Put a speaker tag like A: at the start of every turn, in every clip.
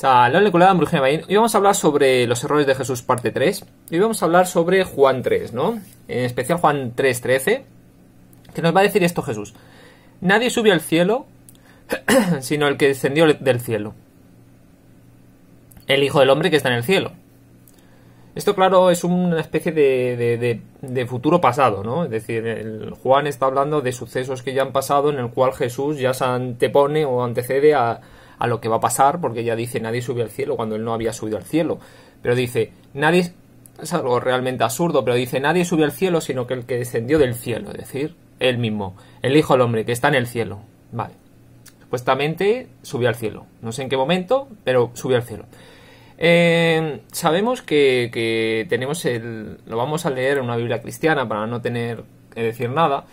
A: Salón Hoy vamos a hablar sobre los errores de Jesús, parte 3. Y vamos a hablar sobre Juan 3, ¿no? En especial Juan 3.13, que nos va a decir esto Jesús. Nadie subió al cielo, sino el que descendió del cielo. El Hijo del Hombre que está en el cielo. Esto, claro, es una especie de, futuro pasado, ¿no? Es decir, Juan está hablando de sucesos que ya han pasado en el cual Jesús ya se antepone o antecede a, a lo que va a pasar, porque ya dice nadie subió al cielo cuando él no había subido al cielo. Pero dice, nadie, es algo realmente absurdo, pero dice, nadie subió al cielo sino que el que descendió del cielo, es decir, él mismo, el Hijo del Hombre, que está en el cielo. Vale. Supuestamente subió al cielo. No sé en qué momento, pero subió al cielo. Eh, sabemos que, que, tenemos el. Lo vamos a leer en una Biblia cristiana para no tener que decir nada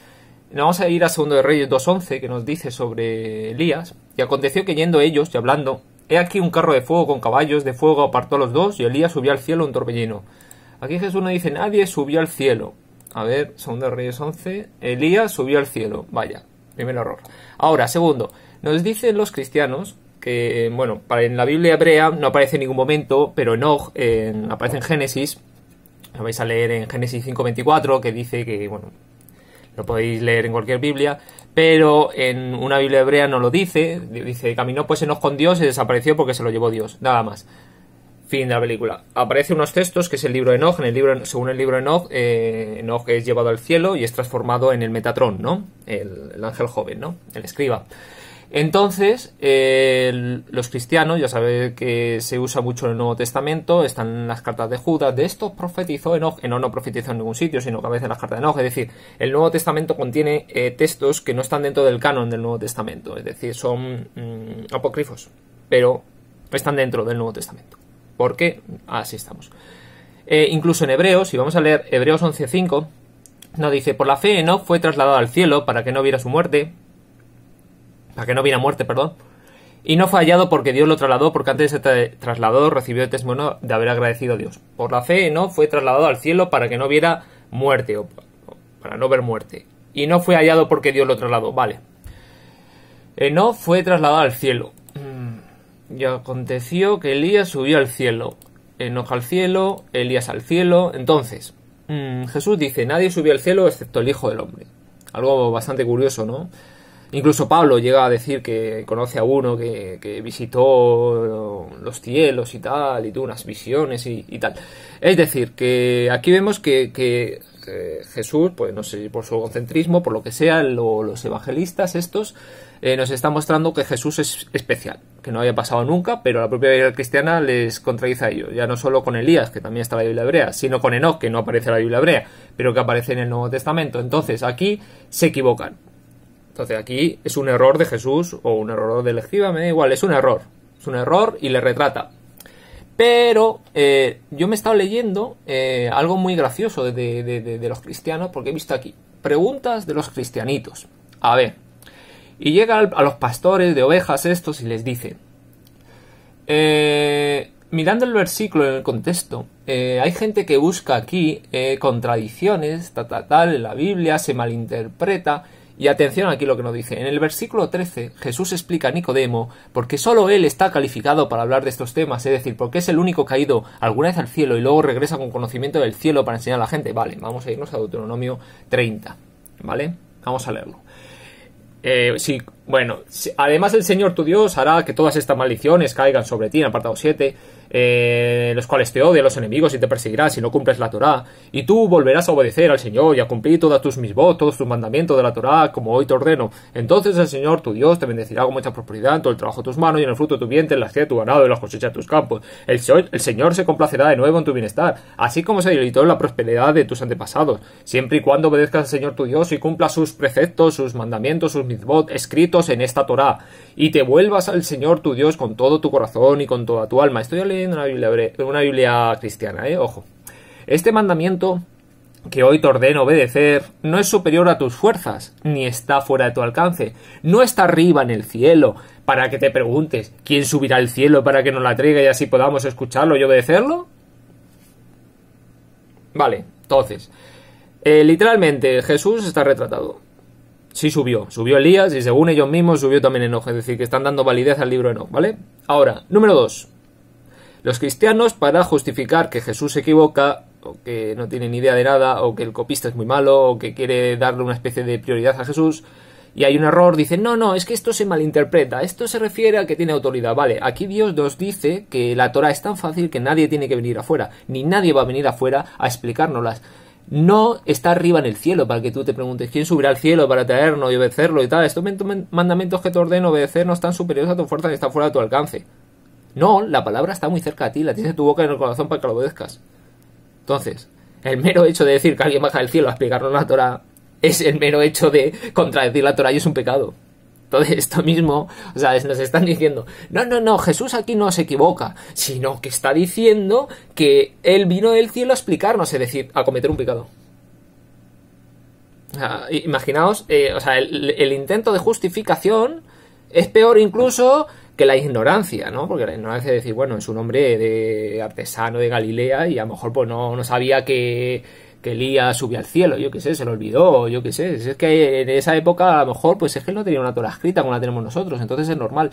A: Vamos a ir a Segundo de Reyes 2.11 que nos dice sobre Elías. Y aconteció que yendo ellos y hablando, he aquí un carro de fuego con caballos de fuego apartó a los dos y Elías subió al cielo un torbellino. Aquí Jesús no dice nadie subió al cielo. A ver, Segundo de Reyes 11. Elías subió al cielo. Vaya, primer error. Ahora, segundo, nos dicen los cristianos que, bueno, en la Biblia hebrea no aparece en ningún momento, pero no en, aparece en Génesis. Lo vais a leer en Génesis 5.24 que dice que, bueno, lo podéis leer en cualquier Biblia, pero en una Biblia hebrea no lo dice. Dice, caminó pues enojo con Dios y desapareció porque se lo llevó Dios. Nada más. Fin de la película. Aparece unos textos, que es el libro de Enoch. En el libro, según el libro de Enoch, eh, Enoch es llevado al cielo y es transformado en el Metatrón, ¿no? el ángel joven, ¿no? El escriba. Entonces, los cristianos, ya sabéis que se usa mucho en el Nuevo Testamento, están en las cartas de Judas, de esto profetizó Enoch, no, no profetizó en ningún sitio, sino que a veces en las cartas de Enoch, es decir, el Nuevo Testamento contiene eh, textos que no están dentro del canon del Nuevo Testamento, es decir, son mm, apócrifos, pero están dentro del Nuevo Testamento, porque así estamos. Eh, incluso en Hebreos, si vamos a leer Hebreos 11.5, nos dice, por la fe Enoch fue trasladado al cielo para que no viera su muerte, para que no viera muerte, perdón. Y no fue hallado porque Dios lo trasladó, porque antes de ser este trasladado recibió el testimonio de haber agradecido a Dios. Por la fe, ¿no? Fue trasladado al cielo para que no viera muerte, o para no ver muerte. Y no fue hallado porque Dios lo trasladó, vale. Eh, no fue trasladado al cielo. Mm, y aconteció que Elías subió al cielo. Enoja al cielo, Elías al cielo. Entonces, mm, Jesús dice, nadie subió al cielo excepto el Hijo del Hombre. Algo bastante curioso, ¿no? Incluso Pablo llega a decir que conoce a uno que, visitó eh, los cielos y tal, y tú unas visiones y, tal. Es decir, que aquí vemos que, eh, Jesús, pues no sé, por su egocentrismo, por lo que sea, los evangelistas estos, eh, nos está mostrando que Jesús es especial, que no había pasado nunca, pero la propia Biblia cristiana les contradice a ellos, Ya no solo con Elías, que también está en la Biblia hebrea, sino con Enoch, que no aparece en la Biblia hebrea, pero que aparece en el Nuevo Testamento. Entonces, aquí se equivocan entonces aquí es un error de Jesús o un error de Electiva, me da igual, es un error. Es un error y le retrata. Pero eh, yo me he estado leyendo eh, algo muy gracioso de, los cristianos, porque he visto aquí preguntas de los cristianitos. A ver, y llega a los pastores de ovejas estos y les dice, eh, mirando el versículo en el contexto, hay gente que busca aquí contradicciones, tal, tal, tal, la Biblia se malinterpreta, y atención aquí lo que nos dice. En el versículo 13, Jesús explica a Nicodemo, porque solo él está calificado para hablar de estos temas, es decir, porque es el único que ha ido alguna vez al cielo y luego regresa con conocimiento del cielo para enseñar a la gente. Vale, vamos a irnos a Deuteronomio 30, ¿vale? Vamos a leerlo. Eh, sí, bueno, además el Señor tu Dios hará que todas estas maldiciones caigan sobre ti en apartado 7 eh, los cuales te odian los enemigos y te perseguirán si no cumples la Torá, y tú volverás a obedecer al Señor y a cumplir todas tus misbod todos tus mandamientos de la Torá, como hoy te ordeno. Entonces el Señor tu Dios te bendecirá con mucha prosperidad en todo el trabajo de tus manos y en el fruto de tu vientre, en la de tu ganado y en las cosechas de tus campos. El, el Señor se complacerá de nuevo en tu bienestar, así como se deleitó en la prosperidad de tus antepasados, siempre y cuando obedezcas al Señor tu Dios y cumpla sus preceptos, sus mandamientos, sus misbod escritos en esta Torá, y te vuelvas al Señor tu Dios con todo tu corazón y con toda tu alma. Estoy en una Biblia, cristiana, ¿eh? Ojo. Este mandamiento que hoy te ordeno obedecer no es superior a tus fuerzas, ni está fuera de tu alcance, no está arriba en el cielo, para que te preguntes quién subirá al cielo para que nos la traiga y así podamos escucharlo y obedecerlo. Vale, entonces, eh, literalmente Jesús está retratado. Sí subió, subió Elías y según ellos mismos subió también Enoch, es decir, que están dando validez al libro Enoch, ¿vale? Ahora, número 2. Los cristianos, para justificar que Jesús se equivoca, o que no tiene ni idea de nada, o que el copista es muy malo, o que quiere darle una especie de prioridad a Jesús, y hay un error, dicen, no, no, es que esto se malinterpreta, esto se refiere a que tiene autoridad. Vale, aquí Dios nos dice que la Torah es tan fácil que nadie tiene que venir afuera, ni nadie va a venir afuera a explicárnoslas. No está arriba en el cielo para que tú te preguntes quién subirá al cielo para traernos y obedecerlo y tal. Estos mandamientos que te ordeno obedecer no están superiores a tu fuerza que están fuera de tu alcance. No, la palabra está muy cerca a ti, la tienes en tu boca y en el corazón para que lo obedezcas. Entonces, el mero hecho de decir que alguien baja del cielo a explicarnos la Torah es el mero hecho de contradecir la Torah y es un pecado. Todo esto mismo, o sea, nos están diciendo, no, no, no, Jesús aquí no se equivoca, sino que está diciendo que Él vino del cielo a explicarnos, es decir, a cometer un pecado. imaginaos, o sea, eh, el, intento de justificación es peor incluso que la ignorancia, ¿no? Porque la ignorancia es decir, bueno, es un hombre de artesano de Galilea y a lo mejor pues no, sabía que, que Elías subía al cielo, yo qué sé, se lo olvidó, yo qué sé. Es que en esa época a lo mejor pues es que no tenía una Torah escrita como la tenemos nosotros, entonces es normal.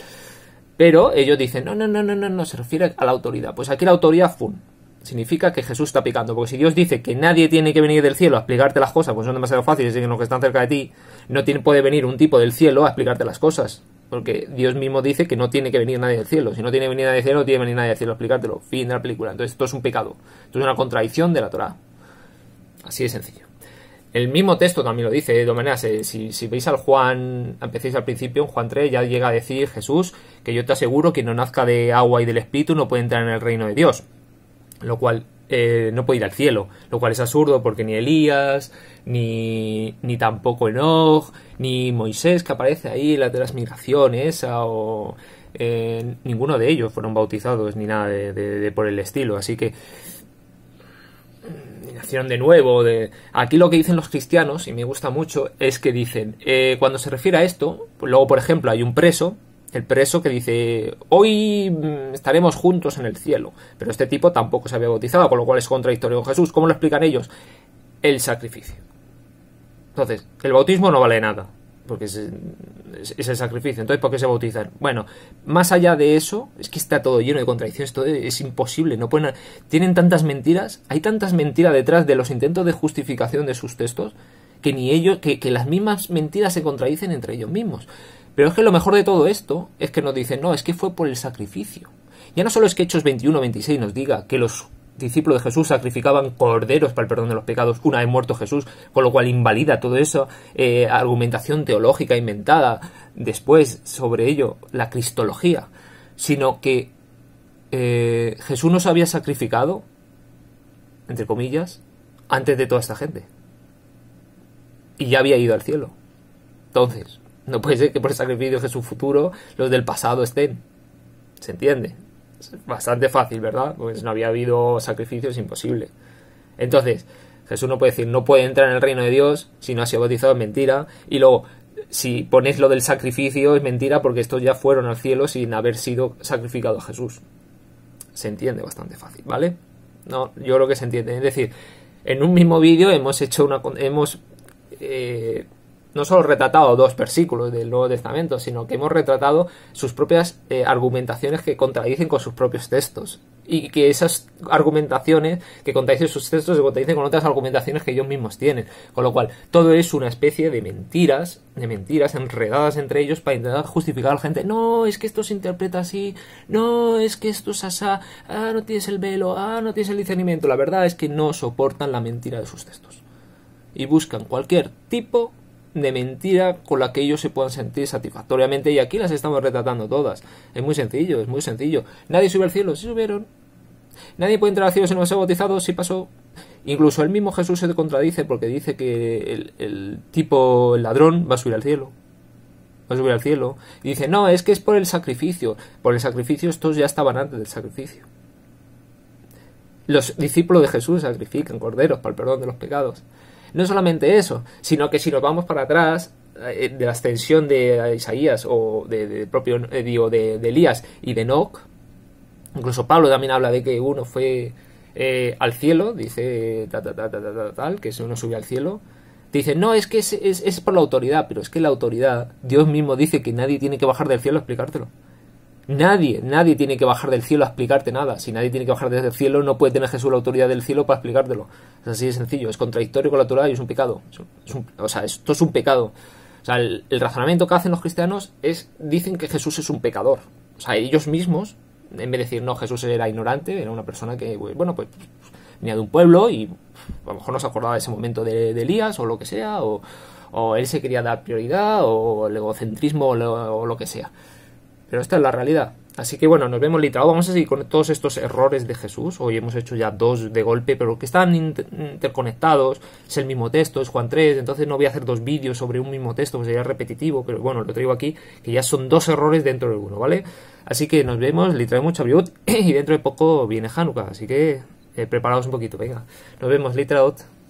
A: Pero ellos dicen, no, no, no, no, no, no, se refiere a la autoridad. Pues aquí la autoridad, fun, significa que Jesús está picando. Porque si Dios dice que nadie tiene que venir del cielo a explicarte las cosas, pues son demasiado fáciles y que los que están cerca de ti no tiene, puede venir un tipo del cielo a explicarte las cosas. Porque Dios mismo dice que no tiene que venir nadie del cielo. Si no tiene que venir nadie del cielo, no tiene que venir nadie del cielo. Explicártelo. Fin de la película. Entonces esto es un pecado. Esto es una contradicción de la Torah. Así de sencillo. El mismo texto también lo dice, ¿eh? de eh, si, veis al Juan, empecéis al principio, en Juan 3 ya llega a decir Jesús que yo te aseguro que no nazca de agua y del Espíritu no puede entrar en el reino de Dios. Lo cual eh, no puede ir al cielo, lo cual es absurdo porque ni Elías, ni, tampoco Enoch, ni Moisés que aparece ahí, la de las migraciones, o eh, ninguno de ellos fueron bautizados ni nada de, por el estilo, así que mm, nacieron de nuevo, de... Aquí lo que dicen los cristianos, y me gusta mucho, es que dicen, eh, cuando se refiere a esto, luego por ejemplo hay un preso, el preso que dice, hoy mm, estaremos juntos en el cielo. Pero este tipo tampoco se había bautizado, con lo cual es contradictorio con Jesús. ¿Cómo lo explican ellos? El sacrificio. Entonces, el bautismo no vale nada, porque es, el sacrificio. Entonces, ¿por qué se bautizan? Bueno, más allá de eso, es que está todo lleno de contradicciones, todo es imposible. No pueden, tienen tantas mentiras, hay tantas mentiras detrás de los intentos de justificación de sus textos, que ni ellos, que, que las mismas mentiras se contradicen entre ellos mismos. Pero es que lo mejor de todo esto es que nos dicen, no, es que fue por el sacrificio. Ya no solo es que Hechos 21-26 nos diga que los discípulos de Jesús sacrificaban corderos para el perdón de los pecados una vez muerto Jesús, con lo cual invalida todo eso... Eh, argumentación teológica inventada después sobre ello, la cristología, sino que eh, Jesús nos había sacrificado, entre comillas, antes de toda esta gente. Y ya había ido al cielo. Entonces, no puede ser que por el sacrificio de Jesús futuro los del pasado estén. ¿Se entiende? bastante fácil, ¿verdad? Pues no había habido sacrificios, imposible. Entonces, Jesús no puede decir, no puede entrar en el reino de Dios si no ha sido bautizado, es mentira. Y luego, si ponéis lo del sacrificio, es mentira porque estos ya fueron al cielo sin haber sido sacrificado a Jesús. Se entiende bastante fácil, ¿vale? No, yo lo que se entiende. Es decir, en un mismo vídeo hemos hecho una. hemos eh, no solo retratado dos versículos del Nuevo Testamento, sino que hemos retratado sus propias eh, argumentaciones que contradicen con sus propios textos. Y que esas argumentaciones que contradicen sus textos se contradicen con otras argumentaciones que ellos mismos tienen. Con lo cual, todo es una especie de mentiras, de mentiras enredadas entre ellos para intentar justificar a la gente. No, es que esto se interpreta así. No, es que esto es asá. Ah, no tienes el velo. Ah, no tienes el discernimiento. La verdad es que no soportan la mentira de sus textos. Y buscan cualquier tipo de mentira con la que ellos se puedan sentir satisfactoriamente y aquí las estamos retratando todas. Es muy sencillo, es muy sencillo. Nadie sube al cielo, si subieron. Nadie puede entrar al cielo si no se ha bautizado, si pasó. Incluso el mismo Jesús se contradice porque dice que el, el tipo el ladrón va a subir al cielo. Va a subir al cielo. Y dice, no, es que es por el sacrificio. Por el sacrificio estos ya estaban antes del sacrificio. Los discípulos de Jesús sacrifican corderos para el perdón de los pecados. No solamente eso, sino que si nos vamos para atrás, eh, de la ascensión de Isaías o de, propio eh, de, Elías y de Enoch incluso Pablo también habla de que uno fue eh, al cielo dice tal, tal, tal, tal que si uno sube al cielo Dice, no es que es, es, es por la autoridad pero es que la autoridad Dios mismo dice que nadie tiene que bajar del cielo a explicártelo Nadie, nadie tiene que bajar del cielo a explicarte nada. Si nadie tiene que bajar desde el cielo, no puede tener Jesús la autoridad del cielo para explicártelo. Es así de sencillo. Es contradictorio con la Torah y es un pecado. o sea, esto es un pecado. O sea, el, razonamiento que hacen los cristianos es, dicen que Jesús es un pecador. O sea, ellos mismos, en vez de decir, no, Jesús era ignorante, era una persona que, pues, bueno, pues venía de un pueblo y a lo mejor no se acordaba de ese momento de, Elías o lo que sea, o, él se quería dar prioridad, o el egocentrismo o lo que sea. Pero esta es la realidad. Así que bueno, nos vemos literal. Vamos a seguir con todos estos errores de Jesús. Hoy hemos hecho ya dos de golpe, pero que están interconectados. Es el mismo texto, es Juan 3. Entonces no voy a hacer dos vídeos sobre un mismo texto, pues sería repetitivo. Pero bueno, lo traigo aquí, que ya son dos errores dentro de uno, ¿vale? Así que nos vemos, literal mucho y dentro de poco viene Hanukkah. Así que preparados eh, preparaos un poquito, venga. Nos vemos, literal.